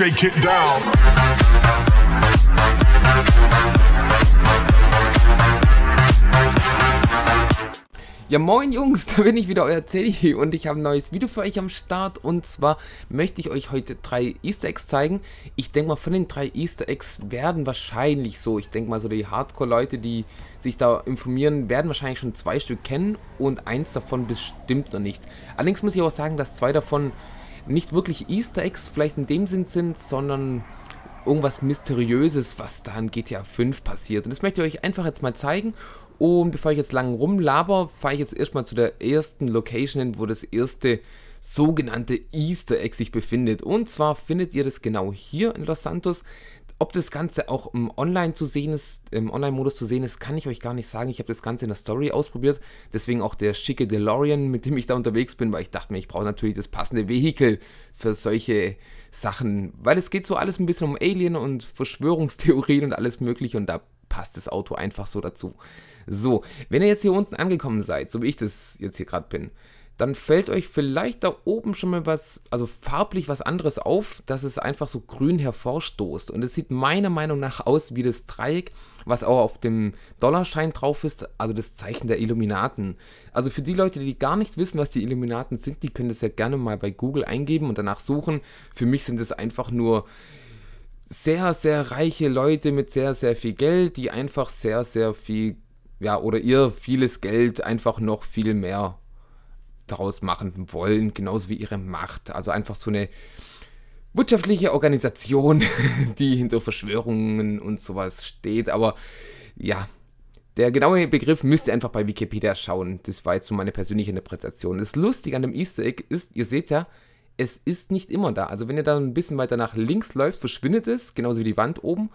shake it down. Ja moin Jungs, da bin ich wieder euer Teddy und ich habe ein neues Video für euch am Start und zwar möchte ich euch heute drei Easter Eggs zeigen. Ich denke mal von den drei Easter Eggs werden wahrscheinlich so, ich denke mal so die Hardcore-Leute, die sich da informieren, werden wahrscheinlich schon zwei Stück kennen und eins davon bestimmt noch nicht. Allerdings muss ich auch sagen, dass zwei davon nicht wirklich Easter Eggs vielleicht in dem Sinn sind, sondern irgendwas Mysteriöses, was da in GTA 5 passiert. Und das möchte ich euch einfach jetzt mal zeigen. Und bevor ich jetzt lang rumlaber, fahre ich jetzt erstmal zu der ersten Location hin, wo das erste sogenannte Easter Egg sich befindet. Und zwar findet ihr das genau hier in Los Santos. Ob das Ganze auch im Online zu sehen ist, im Online-Modus zu sehen ist, kann ich euch gar nicht sagen. Ich habe das Ganze in der Story ausprobiert, deswegen auch der schicke DeLorean, mit dem ich da unterwegs bin, weil ich dachte mir, ich brauche natürlich das passende Vehikel für solche Sachen, weil es geht so alles ein bisschen um Alien und Verschwörungstheorien und alles mögliche und da passt das Auto einfach so dazu. So, wenn ihr jetzt hier unten angekommen seid, so wie ich das jetzt hier gerade bin, dann fällt euch vielleicht da oben schon mal was, also farblich was anderes auf, dass es einfach so grün hervorstoßt. Und es sieht meiner Meinung nach aus wie das Dreieck, was auch auf dem Dollarschein drauf ist, also das Zeichen der Illuminaten. Also für die Leute, die gar nicht wissen, was die Illuminaten sind, die können das ja gerne mal bei Google eingeben und danach suchen. Für mich sind es einfach nur sehr, sehr reiche Leute mit sehr, sehr viel Geld, die einfach sehr, sehr viel, ja, oder ihr vieles Geld einfach noch viel mehr daraus machen wollen, genauso wie ihre Macht. Also einfach so eine wirtschaftliche Organisation, die hinter Verschwörungen und sowas steht. Aber ja, der genaue Begriff müsst ihr einfach bei Wikipedia schauen. Das war jetzt so meine persönliche Interpretation. Das Lustige an dem Easter Egg ist, ihr seht ja, es ist nicht immer da. Also wenn ihr da ein bisschen weiter nach links läuft, verschwindet es, genauso wie die Wand oben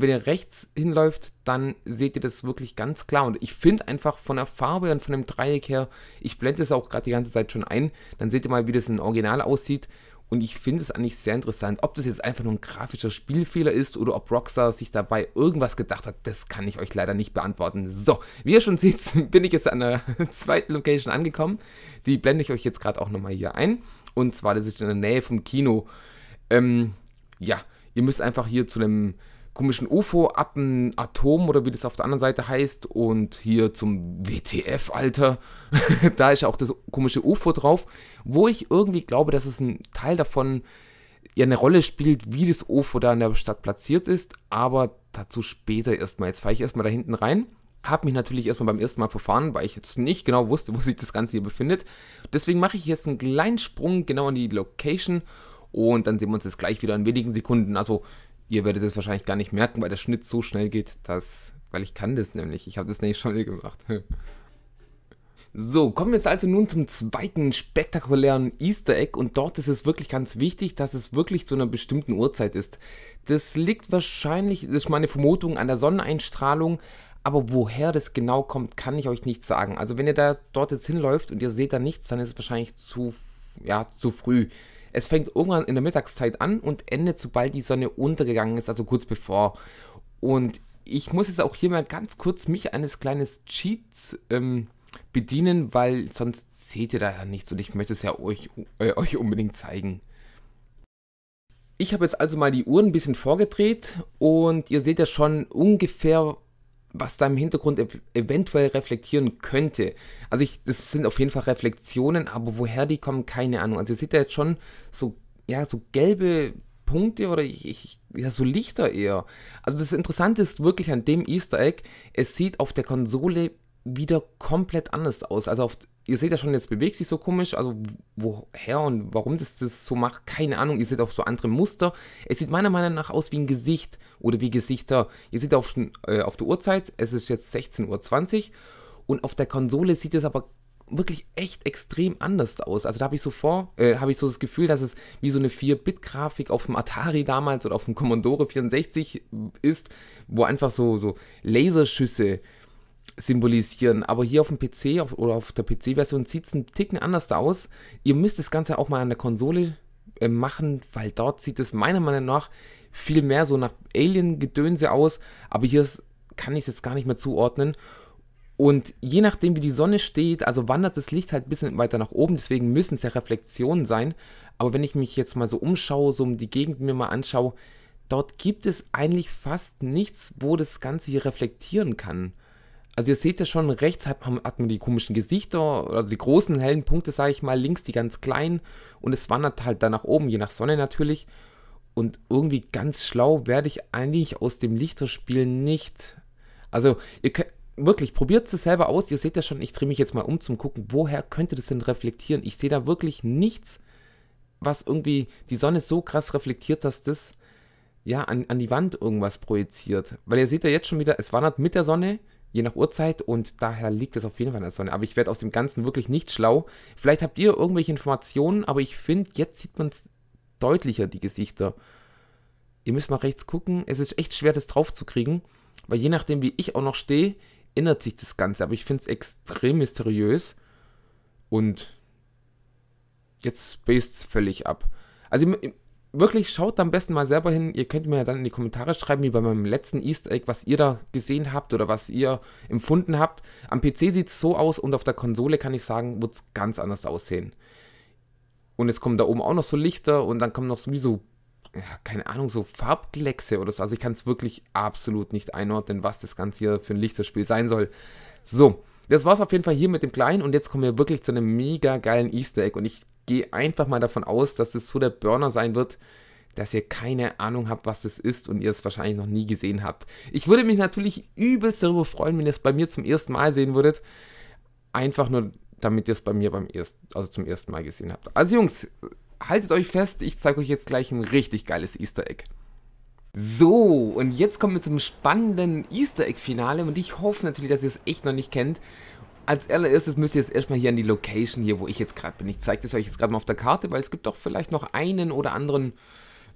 wenn ihr rechts hinläuft, dann seht ihr das wirklich ganz klar. Und ich finde einfach von der Farbe und von dem Dreieck her, ich blende es auch gerade die ganze Zeit schon ein, dann seht ihr mal, wie das im Original aussieht. Und ich finde es eigentlich sehr interessant, ob das jetzt einfach nur ein grafischer Spielfehler ist oder ob Rockstar sich dabei irgendwas gedacht hat, das kann ich euch leider nicht beantworten. So, wie ihr schon seht, bin ich jetzt an der zweiten Location angekommen. Die blende ich euch jetzt gerade auch nochmal hier ein. Und zwar, das ist in der Nähe vom Kino. Ähm, ja, ihr müsst einfach hier zu einem komischen UFO ab dem Atom oder wie das auf der anderen Seite heißt und hier zum WTF, Alter, da ist ja auch das komische UFO drauf, wo ich irgendwie glaube, dass es ein Teil davon ja eine Rolle spielt, wie das UFO da in der Stadt platziert ist, aber dazu später erstmal. Jetzt fahre ich erstmal da hinten rein. Habe mich natürlich erstmal beim ersten Mal verfahren, weil ich jetzt nicht genau wusste, wo sich das Ganze hier befindet. Deswegen mache ich jetzt einen kleinen Sprung genau in die Location und dann sehen wir uns jetzt gleich wieder in wenigen Sekunden. Also ihr werdet es wahrscheinlich gar nicht merken, weil der Schnitt so schnell geht, dass, weil ich kann das nämlich. Ich habe das nämlich schon gemacht. So, kommen wir jetzt also nun zum zweiten spektakulären Easter Egg und dort ist es wirklich ganz wichtig, dass es wirklich zu einer bestimmten Uhrzeit ist. Das liegt wahrscheinlich, das ist meine Vermutung, an der Sonneneinstrahlung, aber woher das genau kommt, kann ich euch nicht sagen. Also wenn ihr da dort jetzt hinläuft und ihr seht da nichts, dann ist es wahrscheinlich zu, ja, zu früh. Es fängt irgendwann in der Mittagszeit an und endet, sobald die Sonne untergegangen ist, also kurz bevor. Und ich muss jetzt auch hier mal ganz kurz mich eines kleines Cheats ähm, bedienen, weil sonst seht ihr da ja nichts und ich möchte es ja euch, äh, euch unbedingt zeigen. Ich habe jetzt also mal die Uhren ein bisschen vorgedreht und ihr seht ja schon ungefähr, was da im Hintergrund ev eventuell reflektieren könnte. Also ich, das sind auf jeden Fall Reflektionen, aber woher die kommen, keine Ahnung. Also ihr seht ja jetzt schon so, ja, so gelbe Punkte oder ich, ich, ja, so Lichter eher. Also das Interessante ist wirklich an dem Easter Egg, es sieht auf der Konsole wieder komplett anders aus. Also auf, ihr seht ja schon, jetzt bewegt sich so komisch. Also woher und warum das das so macht, keine Ahnung. Ihr seht auch so andere Muster. Es sieht meiner Meinung nach aus wie ein Gesicht oder wie Gesichter. Ihr seht auf, äh, auf der Uhrzeit, es ist jetzt 16.20 Uhr. Und auf der Konsole sieht es aber wirklich echt extrem anders aus. Also da habe ich so vor, äh, habe ich so das Gefühl, dass es wie so eine 4-Bit-Grafik auf dem Atari damals oder auf dem Commodore 64 ist, wo einfach so, so Laserschüsse symbolisieren. Aber hier auf dem PC auf, oder auf der PC-Version sieht es ein Ticken anders aus. Ihr müsst das Ganze auch mal an der Konsole äh, machen, weil dort sieht es meiner Meinung nach viel mehr so nach Alien-Gedönse aus. Aber hier ist, kann ich es jetzt gar nicht mehr zuordnen. Und je nachdem, wie die Sonne steht, also wandert das Licht halt ein bisschen weiter nach oben, deswegen müssen es ja Reflexionen sein. Aber wenn ich mich jetzt mal so umschaue, so um die Gegend mir mal anschaue, dort gibt es eigentlich fast nichts, wo das Ganze hier reflektieren kann. Also ihr seht ja schon, rechts hat man, hat man die komischen Gesichter, also die großen hellen Punkte, sage ich mal, links die ganz kleinen und es wandert halt dann nach oben, je nach Sonne natürlich. Und irgendwie ganz schlau werde ich eigentlich aus dem Lichterspiel nicht. Also ihr könnt, wirklich, probiert es selber aus. Ihr seht ja schon, ich drehe mich jetzt mal um zum gucken, woher könnte das denn reflektieren? Ich sehe da wirklich nichts, was irgendwie die Sonne so krass reflektiert, dass das ja an, an die Wand irgendwas projiziert. Weil ihr seht ja jetzt schon wieder, es wandert mit der Sonne je nach Uhrzeit und daher liegt es auf jeden Fall in der Sonne. Aber ich werde aus dem Ganzen wirklich nicht schlau. Vielleicht habt ihr irgendwelche Informationen, aber ich finde, jetzt sieht man es deutlicher, die Gesichter. Ihr müsst mal rechts gucken. Es ist echt schwer, das drauf zu kriegen, weil je nachdem, wie ich auch noch stehe, ändert sich das Ganze. Aber ich finde es extrem mysteriös und jetzt spaced völlig ab. Also wirklich schaut am besten mal selber hin. Ihr könnt mir ja dann in die Kommentare schreiben, wie bei meinem letzten Easter Egg, was ihr da gesehen habt oder was ihr empfunden habt. Am PC sieht es so aus und auf der Konsole kann ich sagen, wird es ganz anders aussehen. Und jetzt kommen da oben auch noch so Lichter und dann kommen noch sowieso, ja, keine Ahnung, so Farbgleckse oder so. Also ich kann es wirklich absolut nicht einordnen, was das Ganze hier für ein Lichterspiel sein soll. So, das war's auf jeden Fall hier mit dem Kleinen und jetzt kommen wir wirklich zu einem mega geilen Easter Egg und ich gehe einfach mal davon aus, dass das so der Burner sein wird, dass ihr keine Ahnung habt, was das ist und ihr es wahrscheinlich noch nie gesehen habt. Ich würde mich natürlich übelst darüber freuen, wenn ihr es bei mir zum ersten Mal sehen würdet. Einfach nur, damit ihr es bei mir beim ersten, also zum ersten Mal gesehen habt. Also Jungs, haltet euch fest, ich zeige euch jetzt gleich ein richtig geiles Easter Egg. So, und jetzt kommen wir zum spannenden Easter Egg Finale und ich hoffe natürlich, dass ihr es echt noch nicht kennt als allererstes müsst ihr jetzt erstmal hier an die Location hier, wo ich jetzt gerade bin. Ich zeige das euch jetzt gerade mal auf der Karte, weil es gibt doch vielleicht noch einen oder anderen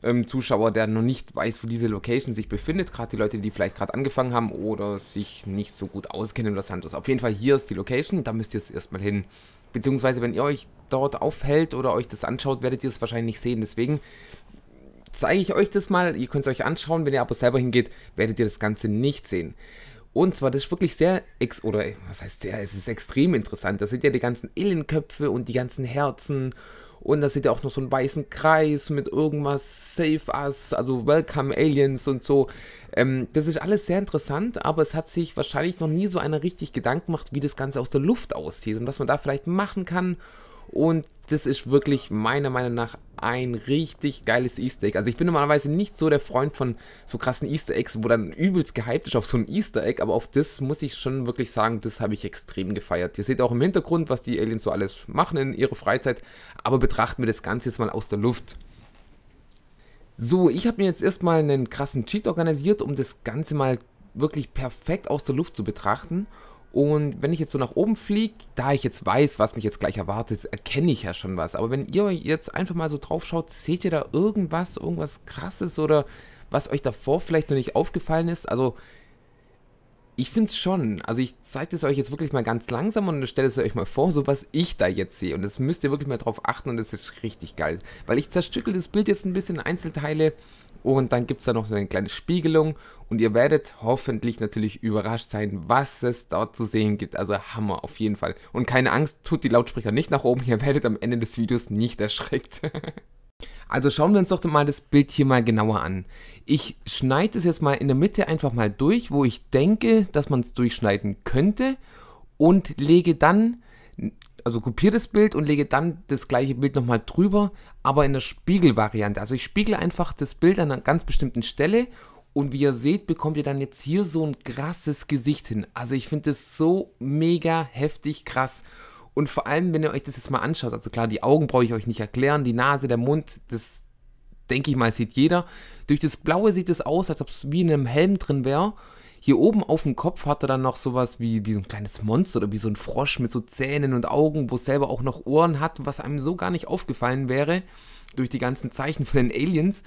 ähm, Zuschauer, der noch nicht weiß, wo diese Location sich befindet. Gerade die Leute, die vielleicht gerade angefangen haben oder sich nicht so gut auskennen oder Santos. Auf jeden Fall, hier ist die Location, da müsst ihr es erstmal hin. Beziehungsweise, wenn ihr euch dort aufhält oder euch das anschaut, werdet ihr es wahrscheinlich nicht sehen. Deswegen zeige ich euch das mal. Ihr könnt es euch anschauen. Wenn ihr aber selber hingeht, werdet ihr das Ganze nicht sehen. Und zwar, das ist wirklich sehr, ex oder was heißt der, es ist extrem interessant. Da sind ja die ganzen Illenköpfe und die ganzen Herzen. Und da sind ja auch noch so einen weißen Kreis mit irgendwas Save Us, also Welcome Aliens und so. Ähm, das ist alles sehr interessant, aber es hat sich wahrscheinlich noch nie so einer richtig Gedanken gemacht, wie das Ganze aus der Luft aussieht und was man da vielleicht machen kann und das ist wirklich meiner Meinung nach ein richtig geiles Easter Egg. Also ich bin normalerweise nicht so der Freund von so krassen Easter Eggs, wo dann übelst gehypt ist auf so ein Easter Egg, aber auf das muss ich schon wirklich sagen, das habe ich extrem gefeiert. Ihr seht auch im Hintergrund, was die Aliens so alles machen in ihrer Freizeit, aber betrachten wir das Ganze jetzt mal aus der Luft. So, ich habe mir jetzt erstmal einen krassen Cheat organisiert, um das Ganze mal wirklich perfekt aus der Luft zu betrachten. Und wenn ich jetzt so nach oben fliege, da ich jetzt weiß, was mich jetzt gleich erwartet, erkenne ich ja schon was. Aber wenn ihr jetzt einfach mal so drauf schaut, seht ihr da irgendwas, irgendwas krasses oder was euch davor vielleicht noch nicht aufgefallen ist? Also, ich finde es schon. Also, ich zeige es euch jetzt wirklich mal ganz langsam und stelle es euch mal vor, so was ich da jetzt sehe. Und das müsst ihr wirklich mal drauf achten und das ist richtig geil. Weil ich zerstückel das Bild jetzt ein bisschen in Einzelteile und dann gibt es da noch so eine kleine Spiegelung und ihr werdet hoffentlich natürlich überrascht sein, was es dort zu sehen gibt. Also Hammer auf jeden Fall. Und keine Angst, tut die Lautsprecher nicht nach oben, ihr werdet am Ende des Videos nicht erschreckt. also schauen wir uns doch mal das Bild hier mal genauer an. Ich schneide es jetzt mal in der Mitte einfach mal durch, wo ich denke, dass man es durchschneiden könnte und lege dann also kopiere das Bild und lege dann das gleiche Bild nochmal drüber, aber in der Spiegelvariante. Also ich spiegle einfach das Bild an einer ganz bestimmten Stelle und wie ihr seht, bekommt ihr dann jetzt hier so ein krasses Gesicht hin. Also ich finde das so mega heftig krass. Und vor allem, wenn ihr euch das jetzt mal anschaut, also klar, die Augen brauche ich euch nicht erklären, die Nase, der Mund, das denke ich mal, sieht jeder. Durch das Blaue sieht es aus, als ob es wie in einem Helm drin wäre hier oben auf dem Kopf hat er dann noch sowas wie, wie so ein kleines Monster oder wie so ein Frosch mit so Zähnen und Augen, wo es selber auch noch Ohren hat, was einem so gar nicht aufgefallen wäre durch die ganzen Zeichen von den Aliens.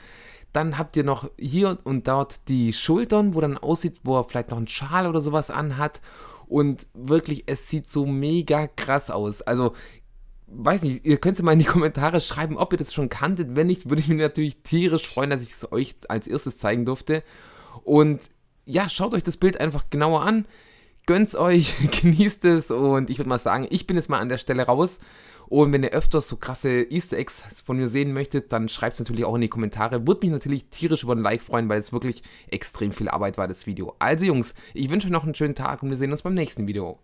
Dann habt ihr noch hier und dort die Schultern, wo dann aussieht, wo er vielleicht noch einen Schal oder sowas anhat. Und wirklich, es sieht so mega krass aus. Also, weiß nicht, ihr könnt es mal in die Kommentare schreiben, ob ihr das schon kanntet. Wenn nicht, würde ich mich natürlich tierisch freuen, dass ich es euch als erstes zeigen durfte. Und ja, schaut euch das Bild einfach genauer an, gönnt's euch, genießt es und ich würde mal sagen, ich bin jetzt mal an der Stelle raus. Und wenn ihr öfters so krasse Easter Eggs von mir sehen möchtet, dann schreibt es natürlich auch in die Kommentare. Würde mich natürlich tierisch über ein Like freuen, weil es wirklich extrem viel Arbeit war, das Video. Also Jungs, ich wünsche euch noch einen schönen Tag und wir sehen uns beim nächsten Video.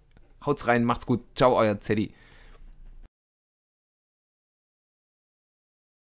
Haut's rein, macht's gut, ciao, euer Zeddy.